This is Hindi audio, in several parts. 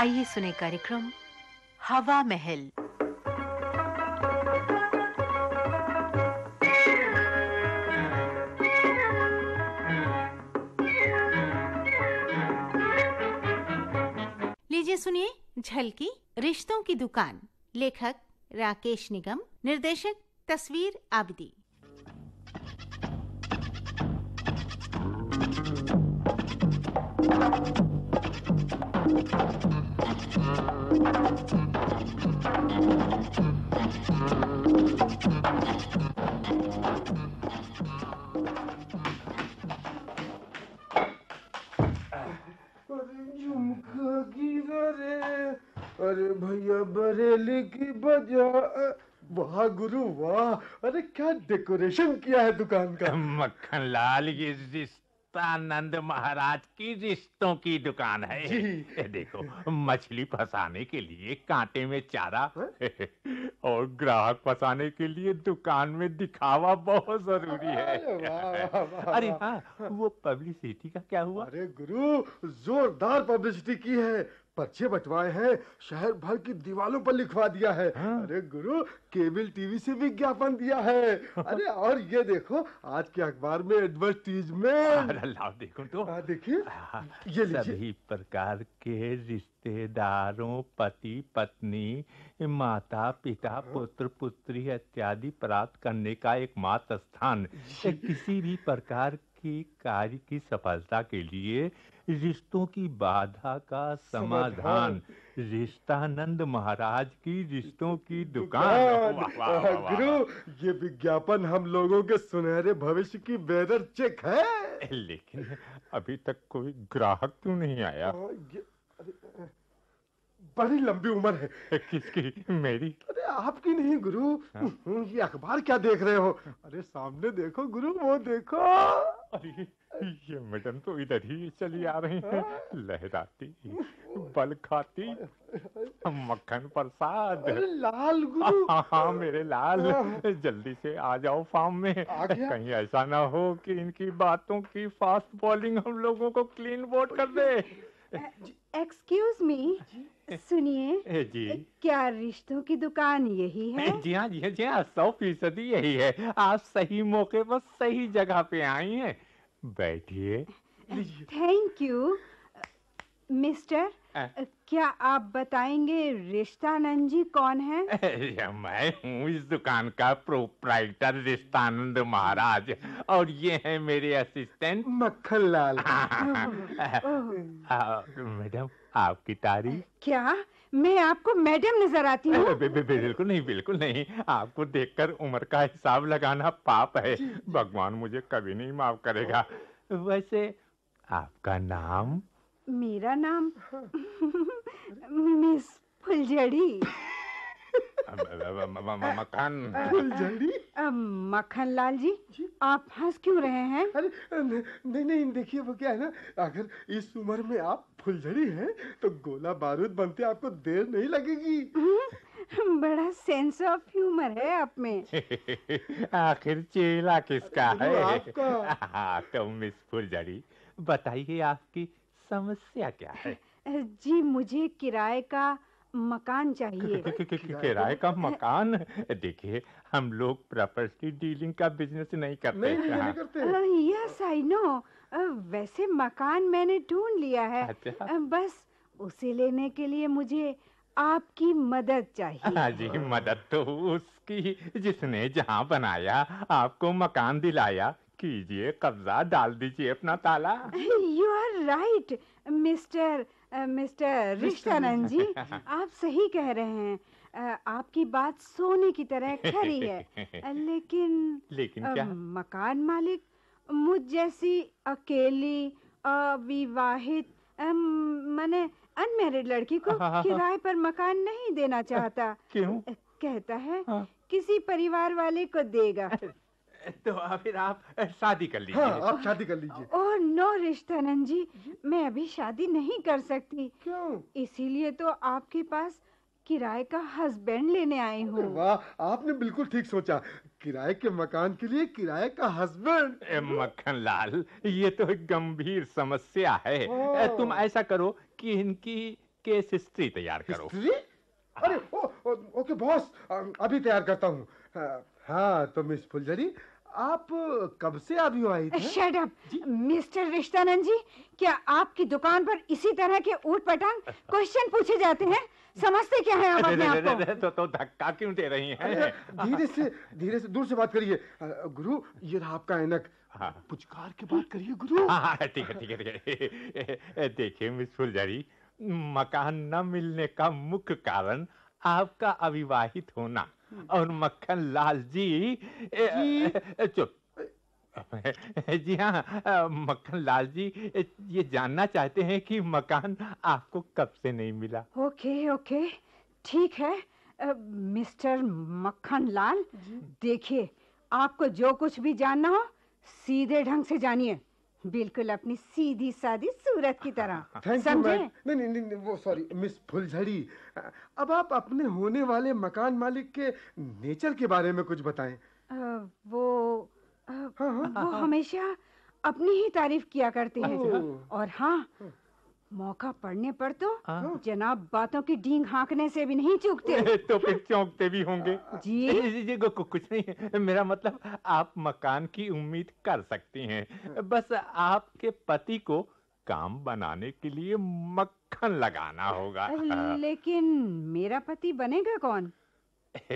आइए सुने कार्यक्रम हवा महल लीजिए सुनिए झलकी रिश्तों की दुकान लेखक राकेश निगम निर्देशक तस्वीर आबदी Thank you. अरे भैया बरेली की बजा वाह गुरु वाह अरे क्या डेकोरेशन किया है दुकान का मक्खन लाल ये मुक्तानंद महाराज की रिश्तों की दुकान है देखो मछली फंसाने के लिए कांटे में चारा हाँ? और ग्राहक फंसाने के लिए दुकान में दिखावा बहुत जरूरी है अरे हाँ वो पब्लिसिटी का क्या हुआ अरे गुरु जोरदार पब्लिसिटी की है पर्चे बटवाए हैं शहर भर की दीवालों पर लिखवा दिया है हाँ? अरे गुरु केबल टीवी से भी ज्ञापन दिया है हाँ। अरे और ये देखो आज के अखबार में एडवर्टीजमेंट अरे लाओ देखो तो हाँ, देखिए हाँ, ये सभी प्रकार के रिश्तेदारों पति पत्नी माता पिता पुत्र पुत्री इत्यादि प्राप्त करने का एक मात्र स्थान किसी भी प्रकार की कार्य की सफलता के लिए रिश्तों की बाधा का समाधान रिश्तानंद महाराज की रिश्तों की दुकान, दुकान। गुरु ये विज्ञापन हम लोगों के सुनहरे भविष्य की वेदर चेक है लेकिन अभी तक कोई ग्राहक क्यों तो नहीं आया हाँ, बड़ी लंबी उम्र है किसकी मेरी अरे आपकी नहीं गुरु हाँ? हम्म, ये अखबार क्या देख रहे हो अरे सामने देखो गुरु वो देखो अरे हम्म। ये मैडम तो इधर ही चली आ रही है हाँ। लहराती बल खाती मक्खन प्रसाद लाल गुरु हाँ, हाँ, हाँ मेरे लाल जल्दी से आ जाओ फार्म में कहीं ऐसा ना हो कि इनकी बातों की फास्ट बॉलिंग हम लोगों को क्लीन बोर्ड कर दे एक्सक्यूज मी सुनिए जी क्या रिश्तों की दुकान यही है जी हाँ जी हाँ जी हाँ सौ फीसदी यही है आप सही मौके पर सही जगह पे आई हैं बैठिए थैंक यू मिस्टर क्या आप बताएंगे रिश्तानंद जी कौन है मैं हूँ इस दुकान का प्रोप्राइटर रिश्तानंद महाराज और ये है मेरे असिस्टेंट मक्खन लाल मैडम आपकी तारीफ क्या मैं आपको मैडम नजर आती हूँ बिल्कुल नहीं बिल्कुल नहीं आपको देखकर उम्र का हिसाब लगाना पाप है भगवान मुझे कभी नहीं माफ करेगा वैसे आपका नाम मेरा नाम हाँ। मिस फुलझड़ी मखन जल्दी मक्खन लाल जी, जी आप हंस क्यों रहे हैं अरे नहीं नहीं देखिए वो क्या है ना अगर इस उम्र में आप फुलझड़ी हैं तो गोला बारूद बनते आपको देर नहीं लगेगी बड़ा सेंस ऑफ ह्यूमर है आप में आखिर चेला किसका है आपका तो मिस फुलझड़ी बताइए आपकी समस्या क्या है जी मुझे किराए का मकान चाहिए किराए का मकान देखिए हम लोग प्रॉपर्टी डीलिंग का बिजनेस नहीं करते नहीं, नहीं, नहीं करते यस आई नो वैसे मकान मैंने ढूंढ लिया है बस उसे लेने के लिए मुझे आपकी मदद चाहिए हाँ जी मदद तो उसकी जिसने जहाँ बनाया आपको मकान दिलाया कीजिए कब्जा डाल दीजिए अपना ताला you are right mister mister Rishtanand ji आप सही कह रहे हैं uh, आपकी बात सोने की तरह खरी है uh, लेकिन लेकिन uh, क्या मकान मालिक मुझ जैसी अकेली अविवाहित um, मैंने अनमेरिड लड़की को हाँ, हाँ, हाँ। किराए पर मकान नहीं देना चाहता क्यों कहता है किसी परिवार वाले को देगा तो फिर आप शादी कर लीजिए हाँ, आप शादी कर लीजिए ओह नो रिश्तानंद जी मैं अभी शादी नहीं कर सकती क्यों इसीलिए तो आपके पास किराए का हस्बैंड लेने आई हूँ वाह आपने बिल्कुल ठीक सोचा किराए के मकान के लिए किराए का हस्बैंड मक्खन लाल ये तो एक गंभीर समस्या है ओ, तुम ऐसा करो कि इनकी केस हिस्ट्री तैयार करो हिस्ट्री? अरे ओ, ओ, ओके बॉस अभी तैयार करता हूँ हाँ तो मिस फुलझरी आप कब से अभी आई थे? Shut up mister Rishtanand ji क्या आपकी दुकान पर इसी तरह के ऊट पटांग क्वेश्चन पूछे जाते हैं समझते क्या है आप अपने आप को तो तो धक्का क्यों दे रही हैं धीरे से धीरे से दूर से बात करिए गुरु ये रहा आपका ऐनक हाँ। पुचकार के बात करिए गुरु हाँ, हाँ, हाँ ठीक है ठीक है ठीक है देखिए मिस फुलझड़ी मकान न मिलने का मुख्य कारण आपका अविवाहित होना हम्म। और मक्खन लाल जी, जी। चुप जी हाँ मक्खन लाल जी ये जानना चाहते हैं कि मकान आपको कब से नहीं मिला ओके ओके ठीक है आ, मिस्टर मक्खन लाल देखिए आपको जो कुछ भी जानना हो सीधे ढंग से जानिए बिल्कुल अपनी सीधी सादी सूरत की तरह समझे नहीं नहीं नहीं वो सॉरी मिस फुलझड़ी अब आप अपने होने वाले मकान मालिक के नेचर के बारे में कुछ बताएं आ, वो आ, हाँ, हाँ, वो हमेशा अपनी ही तारीफ किया करते हैं और हाँ मौका पड़ने पर तो हाँ। जनाब बातों की डींग हाँकने से भी नहीं चूकते तो फिर चौंकते भी होंगे जी जी कुछ नहीं मेरा मतलब आप मकान की उम्मीद कर सकती हैं बस आपके पति को काम बनाने के लिए मक्खन लगाना होगा लेकिन मेरा पति बनेगा कौन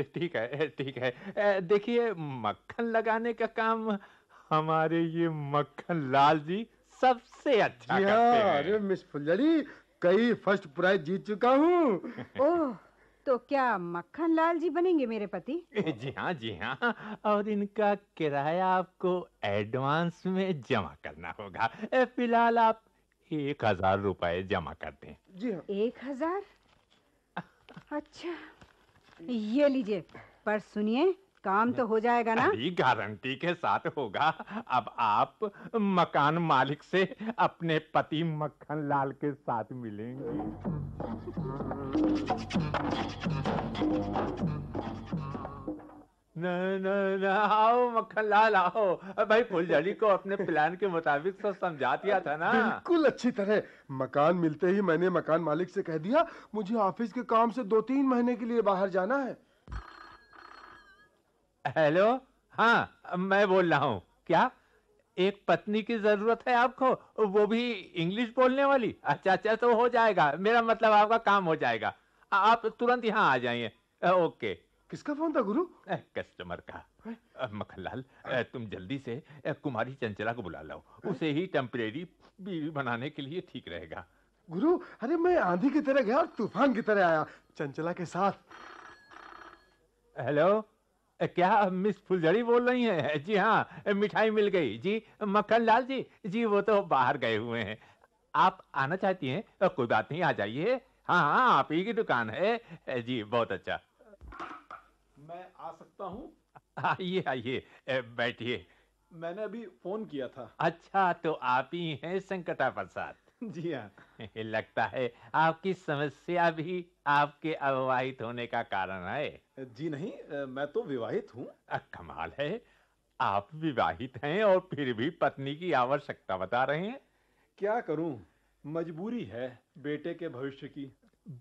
ठीक है ठीक है देखिए मक्खन लगाने का काम हमारे ये मक्खन लाल जी सबसे अच्छा हाँ, अरे मिस फुलझड़ी कई फर्स्ट प्राइज जीत चुका हूँ तो क्या मक्खन लाल जी बनेंगे मेरे पति जी हाँ जी हाँ और इनका किराया आपको एडवांस में जमा करना होगा फिलहाल आप एक हजार रुपए जमा कर दें जी हाँ एक हजार अच्छा ये लीजिए पर सुनिए काम तो हो जाएगा ना अभी गारंटी के साथ होगा अब आप मकान मालिक से अपने पति मक्खन लाल के साथ मिलेंगे ना ना ना आओ मक्खन लाल आओ भाई फुलझड़ी को अपने प्लान के मुताबिक तो समझा दिया था ना बिल्कुल अच्छी तरह मकान मिलते ही मैंने मकान मालिक से कह दिया मुझे ऑफिस के काम से दो तीन महीने के लिए बाहर जाना है हेलो हाँ मैं बोल रहा हूँ क्या एक पत्नी की जरूरत है आपको वो भी इंग्लिश बोलने वाली अच्छा अच्छा तो हो जाएगा मेरा मतलब आपका काम हो जाएगा आप तुरंत यहाँ आ जाइए ओके किसका फोन था गुरु कस्टमर का मखनलाल तुम जल्दी से कुमारी चंचला को बुला लाओ उसे ही टेम्परेरी बीवी बनाने के लिए ठीक रहेगा गुरु अरे मैं आंधी की तरह गया और तूफान की तरह आया चंचला के साथ हेलो क्या मिस फुलझड़ी बोल रही हैं जी हाँ मिठाई मिल गई जी मक्खन लाल जी जी वो तो बाहर गए हुए हैं आप आना चाहती हैं कोई बात नहीं आ जाइए हाँ हाँ आप ही की दुकान है जी बहुत अच्छा मैं आ सकता हूँ आइए आइए बैठिए मैंने अभी फोन किया था अच्छा तो आप ही हैं संकटा प्रसाद जी हाँ लगता है आपकी समस्या भी आपके अविवाहित होने का कारण है जी नहीं मैं तो विवाहित हूँ कमाल है आप विवाहित हैं और फिर भी पत्नी की आवश्यकता बता रहे हैं क्या करूं मजबूरी है बेटे के भविष्य की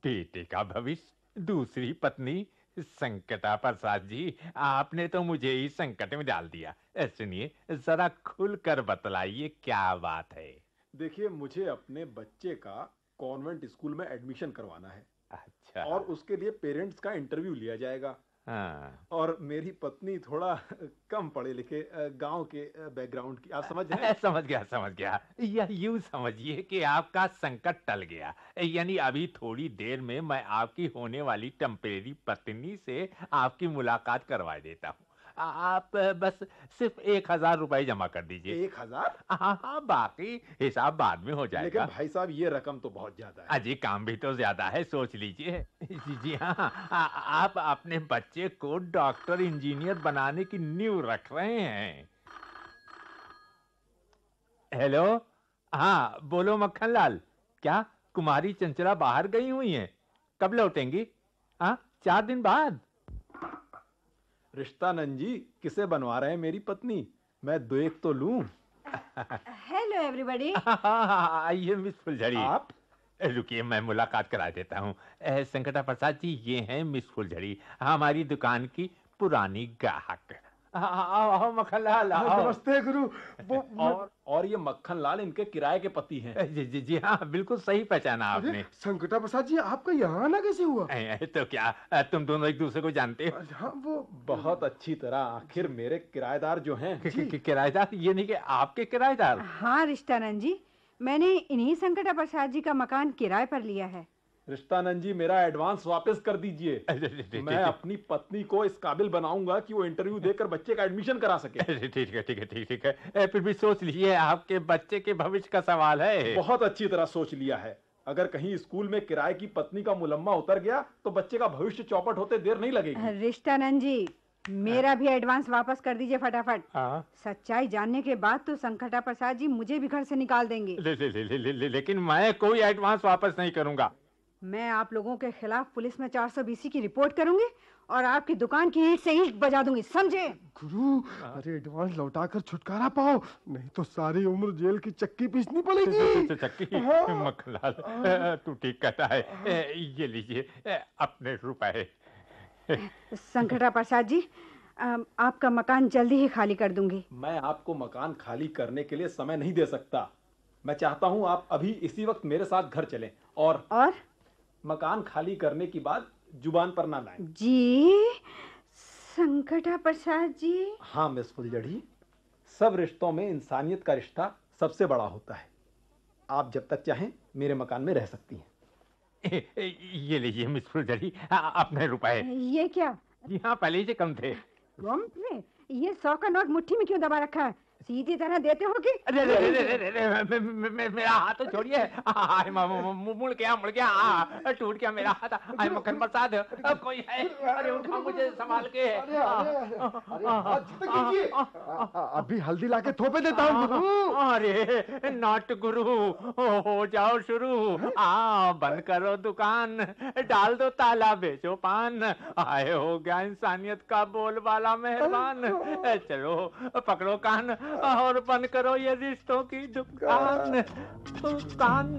बेटे का भविष्य दूसरी पत्नी संकटा प्रसाद जी आपने तो मुझे ही संकट में डाल दिया सुनिए जरा खुलकर बतलाइए क्या बात है देखिए मुझे अपने बच्चे का कॉन्वेंट स्कूल में एडमिशन करवाना है अच्छा और उसके लिए पेरेंट्स का इंटरव्यू लिया जाएगा हाँ। और मेरी पत्नी थोड़ा कम पढ़े लिखे गांव के बैकग्राउंड की आप समझ रहे समझ गया समझ गया यह यू समझिए कि आपका संकट टल गया यानी अभी थोड़ी देर में मैं आपकी होने वाली टेम्परेरी पत्नी से आपकी मुलाकात करवा देता हूँ आप बस सिर्फ एक हजार रुपए जमा कर दीजिए एक हजार हाँ हाँ बाकी हिसाब बाद में हो जाएगा लेकिन भाई साहब ये रकम तो बहुत ज्यादा है अजी काम भी तो ज्यादा है सोच लीजिए जी जी हाँ, हाँ आप अपने बच्चे को डॉक्टर इंजीनियर बनाने की नींव रख रहे हैं हेलो हाँ बोलो मक्खन लाल क्या कुमारी चंचला बाहर गई हुई है कब लौटेंगी हाँ चार दिन बाद रिश्तानंद जी किसे बनवा रहे हैं मेरी पत्नी मैं देख तो लूं हेलो एवरीबॉडी आइए मिस फुलझड़ी आप रुकिए मैं मुलाकात करा देता हूँ संकटा प्रसाद जी ये हैं मिस फुलझड़ी हमारी दुकान की पुरानी ग्राहक हाँ, हाँ, हाँ, आओ मक्खन लाल नमस्ते गुरु वो और और ये मक्खन लाल इनके किराए के पति हैं जी जी जी हाँ बिल्कुल सही पहचाना आपने संकटा प्रसाद जी आपका यहाँ आना कैसे हुआ ए, तो क्या तुम दोनों एक दूसरे को जानते हो हाँ वो बहुत अच्छी तरह आखिर मेरे किराएदार जो हैं किराएदार ये नहीं कि आपके किराएदार हाँ रिश्तानंद जी मैंने इन्हीं संकटा प्रसाद जी का मकान किराए पर लिया है रिश्तानंद जी मेरा एडवांस वापस कर दीजिए मैं अपनी पत्नी को इस काबिल बनाऊंगा कि वो इंटरव्यू देकर बच्चे का एडमिशन करा सके ठीक है ठीक है ठीक ठीक है फिर भी सोच लीजिए आपके बच्चे के भविष्य का सवाल है बहुत अच्छी तरह सोच लिया है अगर कहीं स्कूल में किराए की पत्नी का मुलम्मा उतर गया तो बच्चे का भविष्य चौपट होते देर नहीं लगेगी रिश्तानंद जी मेरा भी एडवांस वापस कर दीजिए फटाफट हाँ। सच्चाई जानने के बाद तो संकटा प्रसाद जी मुझे भी घर से निकाल देंगे ले, ले, ले, ले, ले, लेकिन मैं कोई एडवांस वापस नहीं करूंगा मैं आप लोगों के खिलाफ पुलिस में चार सौ बीसी की रिपोर्ट करूंगी और आपकी दुकान की ईट से ईट बजा दूंगी समझे गुरु अरे एडवांस लौटा कर छुटकारा पाओ नहीं तो सारी उम्र जेल की चक्की पीसनी पड़ेगी चक्की हाँ। मखलाल तू ठीक कहता है ये लीजिए अपने रुपए संकटा प्रसाद जी आपका मकान जल्दी ही खाली कर दूंगी मैं आपको मकान खाली करने के लिए समय नहीं दे सकता मैं चाहता हूँ आप अभी इसी वक्त मेरे साथ घर चलें और और मकान खाली करने की बात जुबान पर ना लाएं। जी संकटा प्रसाद जी हाँ मिस फुलझड़ी सब रिश्तों में इंसानियत का रिश्ता सबसे बड़ा होता है आप जब तक चाहें मेरे मकान में रह सकती हैं ये लीजिए मिस फुलझड़ी आपने रुपए ये क्या जी हाँ, पहले ही से कम थे कम थे ये सौ का नोट मुट्ठी में क्यों दबा रखा है सीधी तरह देते हो कि अरे अरे अरे अरे मेरा हाथ तो छोड़िए हाय हाँ, हाँ, हाँ, मामू मुड़ गया मुड़ गया टूट गया मेरा हाथ हाय मक्खन प्रसाद अब कोई है अरे उठो मुझे संभाल के अरे अभी हल्दी लाके थोपे देता हूँ गुरु अरे नाट गुरु हो जाओ शुरू आ बंद करो दुकान डाल दो ताला बेचो पान आए हो गया इंसानियत का बोलबाला मेहरबान चलो पकड़ो कान और बन करो ये रिश्तों की दुकान दुकान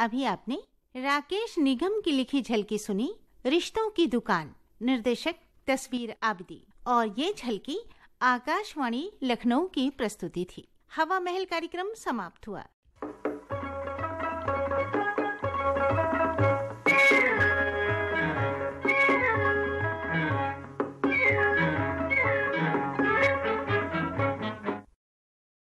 अभी आपने राकेश निगम की लिखी झलकी सुनी रिश्तों की दुकान निर्देशक तस्वीर आबदी और ये झलकी आकाशवाणी लखनऊ की प्रस्तुति थी हवा महल कार्यक्रम समाप्त हुआ